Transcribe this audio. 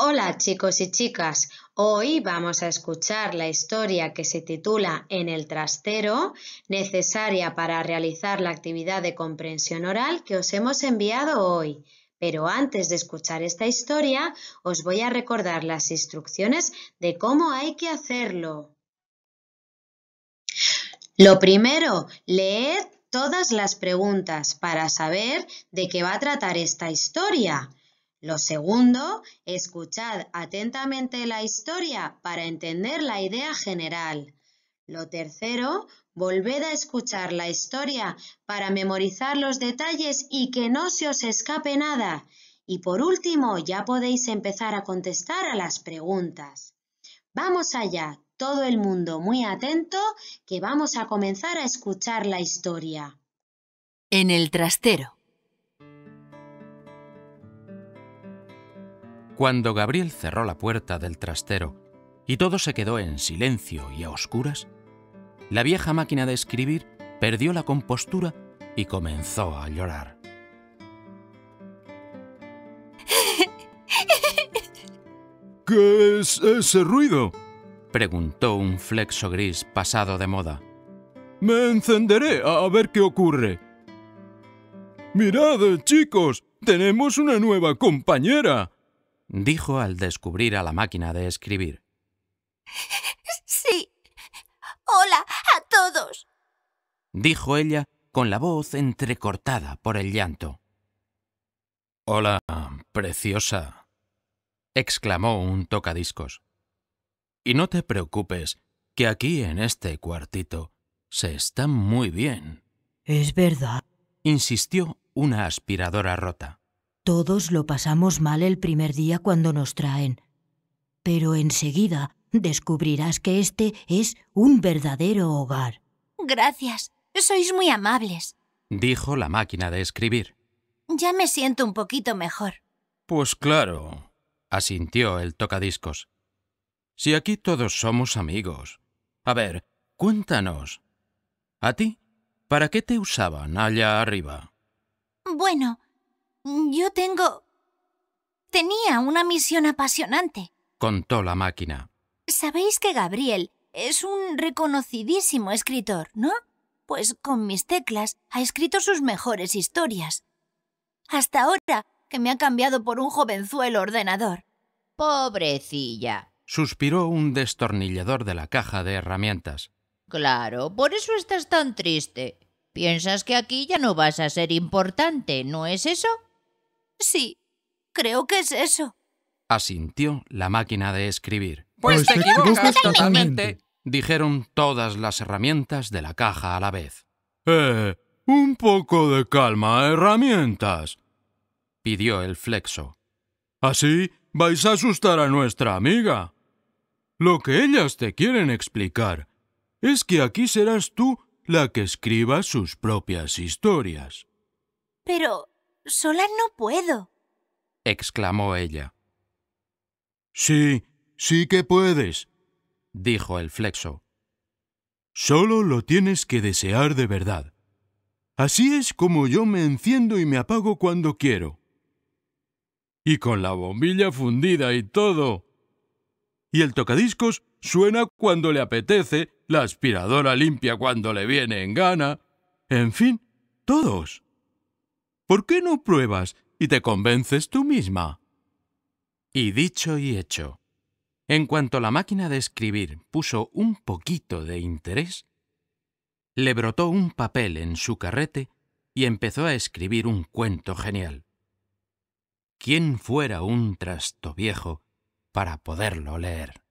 Hola chicos y chicas, hoy vamos a escuchar la historia que se titula En el trastero, necesaria para realizar la actividad de comprensión oral que os hemos enviado hoy. Pero antes de escuchar esta historia, os voy a recordar las instrucciones de cómo hay que hacerlo. Lo primero, leed todas las preguntas para saber de qué va a tratar esta historia. Lo segundo, escuchad atentamente la historia para entender la idea general. Lo tercero, volved a escuchar la historia para memorizar los detalles y que no se os escape nada. Y por último, ya podéis empezar a contestar a las preguntas. Vamos allá, todo el mundo muy atento, que vamos a comenzar a escuchar la historia. En el trastero. Cuando Gabriel cerró la puerta del trastero y todo se quedó en silencio y a oscuras, la vieja máquina de escribir perdió la compostura y comenzó a llorar. ¿Qué es ese ruido? preguntó un flexo gris pasado de moda. Me encenderé a ver qué ocurre. Mirad, chicos, tenemos una nueva compañera dijo al descubrir a la máquina de escribir. Sí. Hola a todos. dijo ella con la voz entrecortada por el llanto. Hola, preciosa, exclamó un tocadiscos. Y no te preocupes, que aquí en este cuartito se está muy bien. Es verdad, insistió una aspiradora rota. Todos lo pasamos mal el primer día cuando nos traen, pero enseguida descubrirás que este es un verdadero hogar. Gracias, sois muy amables, dijo la máquina de escribir. Ya me siento un poquito mejor. Pues claro, asintió el tocadiscos. Si aquí todos somos amigos. A ver, cuéntanos. ¿A ti? ¿Para qué te usaban allá arriba? Bueno, yo tengo... Tenía una misión apasionante, contó la máquina. Sabéis que Gabriel es un reconocidísimo escritor, ¿no? Pues con mis teclas ha escrito sus mejores historias. Hasta ahora que me ha cambiado por un jovenzuelo ordenador. Pobrecilla. Suspiró un destornillador de la caja de herramientas. Claro, por eso estás tan triste. Piensas que aquí ya no vas a ser importante, ¿no es eso? Sí, creo que es eso. Asintió la máquina de escribir. Pues, pues te equivocas, totalmente. Dijeron todas las herramientas de la caja a la vez. Eh, un poco de calma, herramientas, pidió el flexo. Así vais a asustar a nuestra amiga. Lo que ellas te quieren explicar es que aquí serás tú la que escriba sus propias historias. Pero Sola no puedo, exclamó ella. Sí, sí que puedes, dijo el flexo. Solo lo tienes que desear de verdad. Así es como yo me enciendo y me apago cuando quiero. Y con la bombilla fundida y todo. Y el tocadiscos suena cuando le apetece, la aspiradora limpia cuando le viene en gana. En fin, todos. ¿Por qué no pruebas y te convences tú misma? Y dicho y hecho, en cuanto la máquina de escribir puso un poquito de interés, le brotó un papel en su carrete y empezó a escribir un cuento genial. ¿Quién fuera un trasto viejo para poderlo leer?